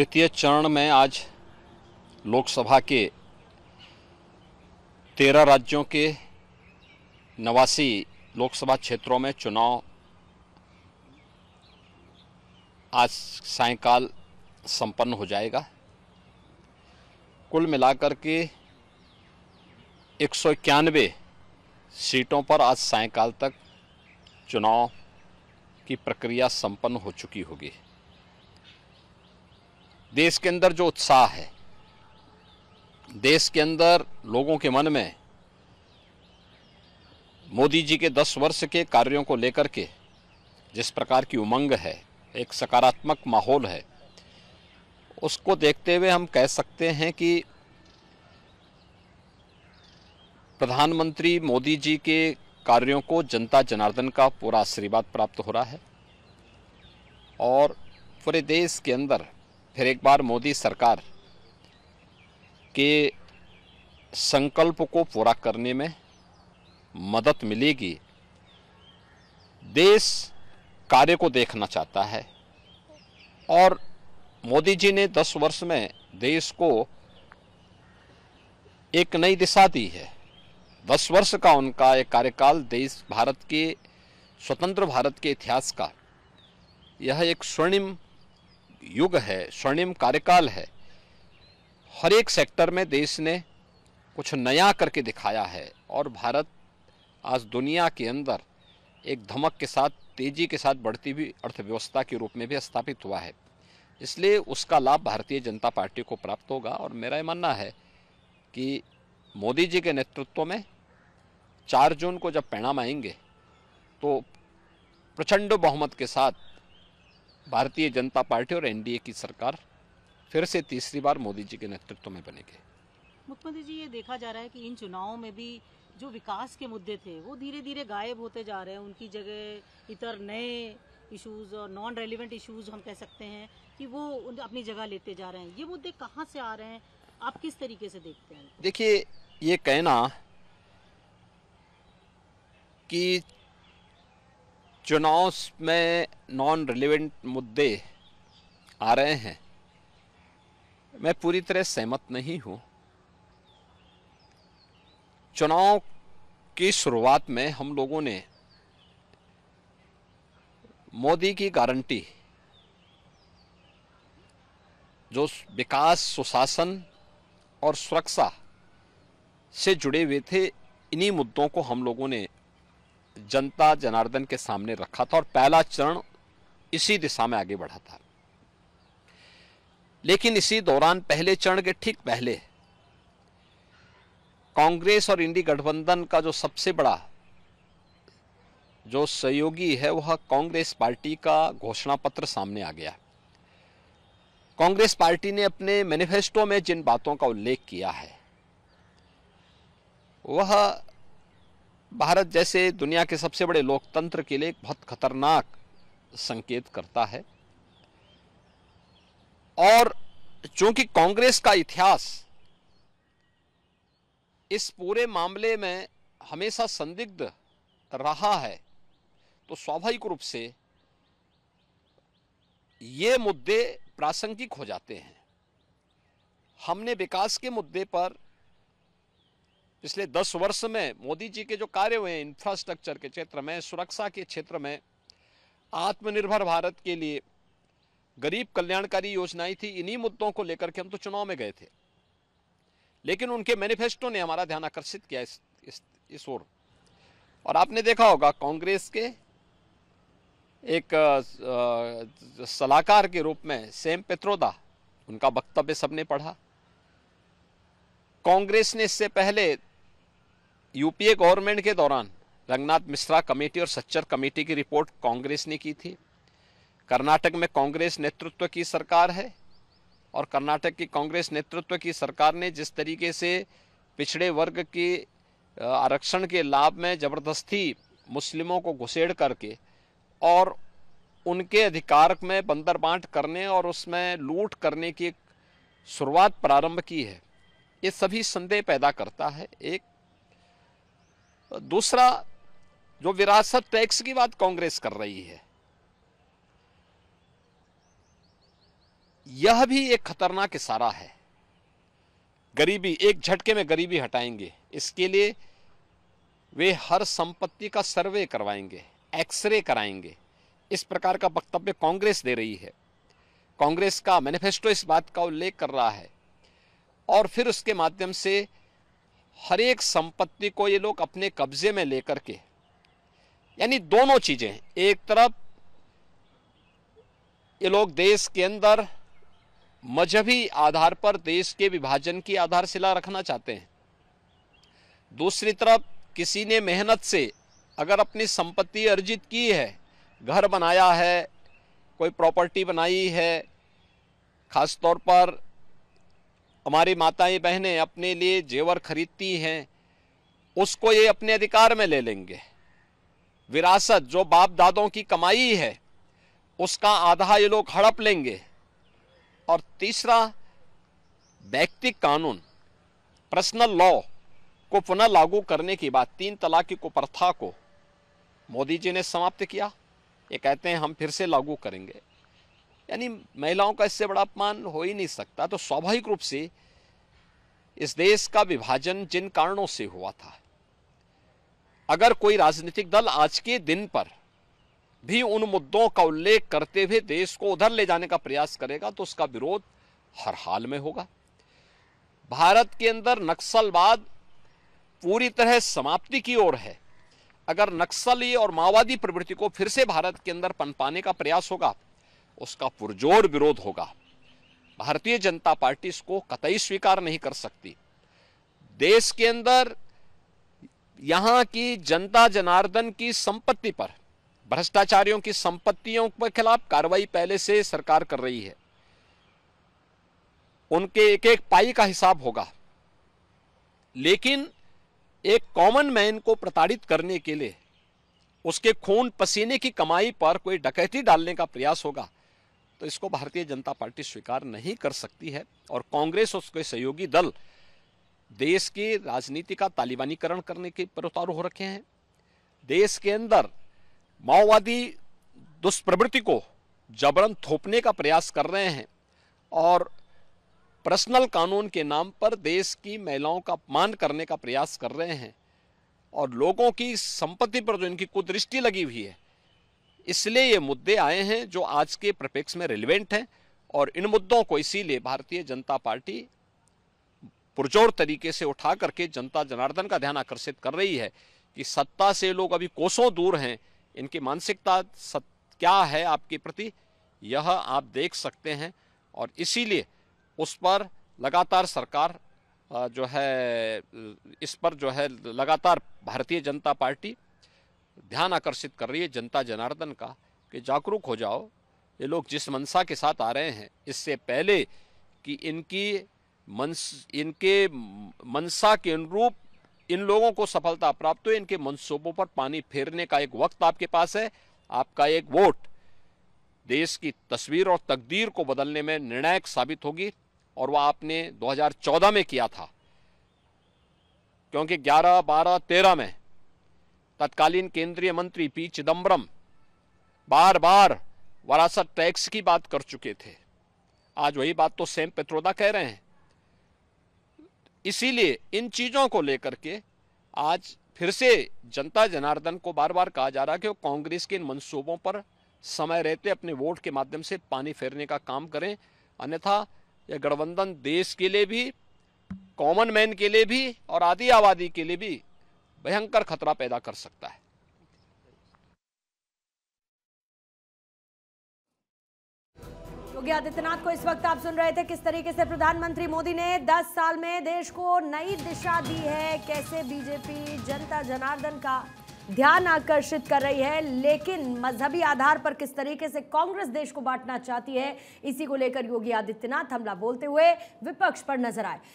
द्वितीय चरण में आज लोकसभा के तेरह राज्यों के नवासी लोकसभा क्षेत्रों में चुनाव आज सायकाल संपन्न हो जाएगा कुल मिलाकर के एक इक्यानवे सीटों पर आज सायकाल तक चुनाव की प्रक्रिया संपन्न हो चुकी होगी देश के अंदर जो उत्साह है देश के अंदर लोगों के मन में मोदी जी के 10 वर्ष के कार्यों को लेकर के जिस प्रकार की उमंग है एक सकारात्मक माहौल है उसको देखते हुए हम कह सकते हैं कि प्रधानमंत्री मोदी जी के कार्यों को जनता जनार्दन का पूरा आशीर्वाद प्राप्त हो रहा है और पूरे देश के अंदर फिर एक बार मोदी सरकार के संकल्प को पूरा करने में मदद मिलेगी देश कार्य को देखना चाहता है और मोदी जी ने 10 वर्ष में देश को एक नई दिशा दी है 10 वर्ष का उनका एक कार्यकाल देश भारत के स्वतंत्र भारत के इतिहास का यह एक स्वर्णिम युग है स्वर्णिम कार्यकाल है हर एक सेक्टर में देश ने कुछ नया करके दिखाया है और भारत आज दुनिया के अंदर एक धमक के साथ तेजी के साथ बढ़ती हुई अर्थव्यवस्था के रूप में भी स्थापित हुआ है इसलिए उसका लाभ भारतीय जनता पार्टी को प्राप्त होगा और मेरा ये मानना है कि मोदी जी के नेतृत्व में चार जून को जब परिणाम आएंगे तो प्रचंड बहुमत के साथ भारतीय जनता पार्टी और एनडीए की सरकार फिर से तीसरी बार मोदी जी के नेतृत्व में बनेगी मुख्यमंत्री जी ये देखा जा रहा है कि इन चुनावों में भी जो विकास के मुद्दे थे वो धीरे धीरे गायब होते जा रहे हैं उनकी जगह इतर नए इश्यूज और नॉन रेलिवेंट इश्यूज हम कह सकते हैं कि वो अपनी जगह लेते जा रहे हैं ये मुद्दे कहाँ से आ रहे हैं आप किस तरीके से देखते हैं देखिए ये कहना कि चुनाव में नॉन रिलेवेंट मुद्दे आ रहे हैं मैं पूरी तरह सहमत नहीं हूँ चुनाव की शुरुआत में हम लोगों ने मोदी की गारंटी जो विकास सुशासन और सुरक्षा से जुड़े हुए थे इन्हीं मुद्दों को हम लोगों ने जनता जनार्दन के सामने रखा था और पहला चरण इसी दिशा में आगे बढ़ा था लेकिन इसी दौरान पहले चरण के ठीक पहले कांग्रेस और इंडी गठबंधन का जो सबसे बड़ा जो सहयोगी है वह कांग्रेस पार्टी का घोषणा पत्र सामने आ गया कांग्रेस पार्टी ने अपने मैनिफेस्टो में जिन बातों का उल्लेख किया है वह भारत जैसे दुनिया के सबसे बड़े लोकतंत्र के लिए एक बहुत खतरनाक संकेत करता है और चूंकि कांग्रेस का इतिहास इस पूरे मामले में हमेशा संदिग्ध रहा है तो स्वाभाविक रूप से ये मुद्दे प्रासंगिक हो जाते हैं हमने विकास के मुद्दे पर पिछले दस वर्ष में मोदी जी के जो कार्य हुए हैं इंफ्रास्ट्रक्चर के क्षेत्र में सुरक्षा के क्षेत्र में आत्मनिर्भर भारत के लिए गरीब कल्याणकारी योजनाएं थी इन्हीं मुद्दों को लेकर के हम तो चुनाव में गए थे लेकिन उनके मैनिफेस्टो ने हमारा ध्यान आकर्षित किया इस इस ओर और आपने देखा होगा कांग्रेस के एक सलाहकार के रूप में सेम पेत्रोदा उनका वक्तव्य सबने पढ़ा कांग्रेस ने इससे पहले यूपीए गवर्नमेंट के दौरान रंगनाथ मिश्रा कमेटी और सच्चर कमेटी की रिपोर्ट कांग्रेस ने की थी कर्नाटक में कांग्रेस नेतृत्व की सरकार है और कर्नाटक की कांग्रेस नेतृत्व की सरकार ने जिस तरीके से पिछड़े वर्ग के आरक्षण के लाभ में ज़बरदस्ती मुस्लिमों को घुसेड़ करके और उनके अधिकार में बंदर बांट करने और उसमें लूट करने की शुरुआत प्रारंभ की है ये सभी संदेह पैदा करता है एक दूसरा जो विरासत टैक्स की बात कांग्रेस कर रही है यह भी एक खतरनाक इशारा है गरीबी एक झटके में गरीबी हटाएंगे इसके लिए वे हर संपत्ति का सर्वे करवाएंगे एक्सरे कराएंगे इस प्रकार का वक्तव्य कांग्रेस दे रही है कांग्रेस का मैनिफेस्टो इस बात का उल्लेख कर रहा है और फिर उसके माध्यम से हर एक संपत्ति को ये लोग अपने कब्जे में लेकर के यानी दोनों चीज़ें एक तरफ ये लोग देश के अंदर मजहबी आधार पर देश के विभाजन की आधारशिला रखना चाहते हैं दूसरी तरफ किसी ने मेहनत से अगर अपनी संपत्ति अर्जित की है घर बनाया है कोई प्रॉपर्टी बनाई है खासतौर पर हमारी माताएं बहनें अपने लिए जेवर खरीदती हैं उसको ये अपने अधिकार में ले लेंगे विरासत जो बाप दादों की कमाई है उसका आधा ये लोग हड़प लेंगे और तीसरा व्यक्तिक कानून पर्सनल लॉ को पुनः लागू करने की बात तीन तलाक की कुप्रथा को मोदी जी ने समाप्त किया ये कहते हैं हम फिर से लागू करेंगे यानी महिलाओं का इससे बड़ा अपमान हो ही नहीं सकता तो स्वाभाविक रूप से इस देश का विभाजन जिन कारणों से हुआ था अगर कोई राजनीतिक दल आज के दिन पर भी उन मुद्दों का उल्लेख करते हुए देश को उधर ले जाने का प्रयास करेगा तो उसका विरोध हर हाल में होगा भारत के अंदर नक्सलवाद पूरी तरह समाप्ति की ओर है अगर नक्सली और माओवादी प्रवृत्ति को फिर से भारत के अंदर पनपाने का प्रयास होगा उसका पुरजोर विरोध होगा भारतीय जनता पार्टी इसको कतई स्वीकार नहीं कर सकती देश के अंदर यहां की जनता जनार्दन की संपत्ति पर भ्रष्टाचारियों की संपत्तियों के खिलाफ कार्रवाई पहले से सरकार कर रही है उनके एक एक पाई का हिसाब होगा लेकिन एक कॉमन मैन को प्रताड़ित करने के लिए उसके खून पसीने की कमाई पर कोई डकैती डालने का प्रयास होगा तो इसको भारतीय जनता पार्टी स्वीकार नहीं कर सकती है और कांग्रेस और उसके सहयोगी दल देश की राजनीति का तालिबानीकरण करने के परोतारू हो रखे हैं देश के अंदर माओवादी दुष्प्रवृत्ति को जबरन थोपने का प्रयास कर रहे हैं और पर्सनल कानून के नाम पर देश की महिलाओं का अपमान करने का प्रयास कर रहे हैं और लोगों की संपत्ति पर जो इनकी कुदृष्टि लगी हुई है इसलिए ये मुद्दे आए हैं जो आज के प्रपेक्ष में रिलेवेंट हैं और इन मुद्दों को इसीलिए भारतीय जनता पार्टी पुरजोर तरीके से उठा करके जनता जनार्दन का ध्यान आकर्षित कर रही है कि सत्ता से लोग अभी कोसों दूर हैं इनकी मानसिकता क्या है आपके प्रति यह आप देख सकते हैं और इसीलिए उस पर लगातार सरकार जो है इस पर जो है लगातार भारतीय जनता पार्टी ध्यान आकर्षित कर रही है जनता जनार्दन का कि जागरूक हो जाओ ये लोग जिस मनसा के साथ आ रहे हैं इससे पहले कि इनकी मन इनके मनसा के अनुरूप इन लोगों को सफलता प्राप्त हो इनके मनसूबों पर पानी फेरने का एक वक्त आपके पास है आपका एक वोट देश की तस्वीर और तकदीर को बदलने में निर्णायक साबित होगी और वह आपने 2014 में किया था क्योंकि 11, 12, 13 में तत्कालीन केंद्रीय मंत्री पी चिदम्बरम बार बार वरासत टैक्स की बात कर चुके थे आज वही बात तो सेम पेत्रोदा कह रहे हैं इसीलिए इन चीज़ों को लेकर के आज फिर से जनता जनार्दन को बार बार कहा जा रहा है कि वो कांग्रेस के इन मंसूबों पर समय रहते अपने वोट के माध्यम से पानी फेरने का काम करें अन्यथा यह गठबंधन देश के लिए भी कॉमन मैन के लिए भी और आदि आबादी के लिए भी भयंकर खतरा पैदा कर सकता है योगी आदित्यनाथ को इस वक्त आप सुन रहे थे किस तरीके से प्रधानमंत्री मोदी ने 10 साल में देश को नई दिशा दी है कैसे बीजेपी जनता जनार्दन का ध्यान आकर्षित कर रही है लेकिन मजहबी आधार पर किस तरीके से कांग्रेस देश को बांटना चाहती है इसी को लेकर योगी आदित्यनाथ हमला बोलते हुए विपक्ष पर नजर आए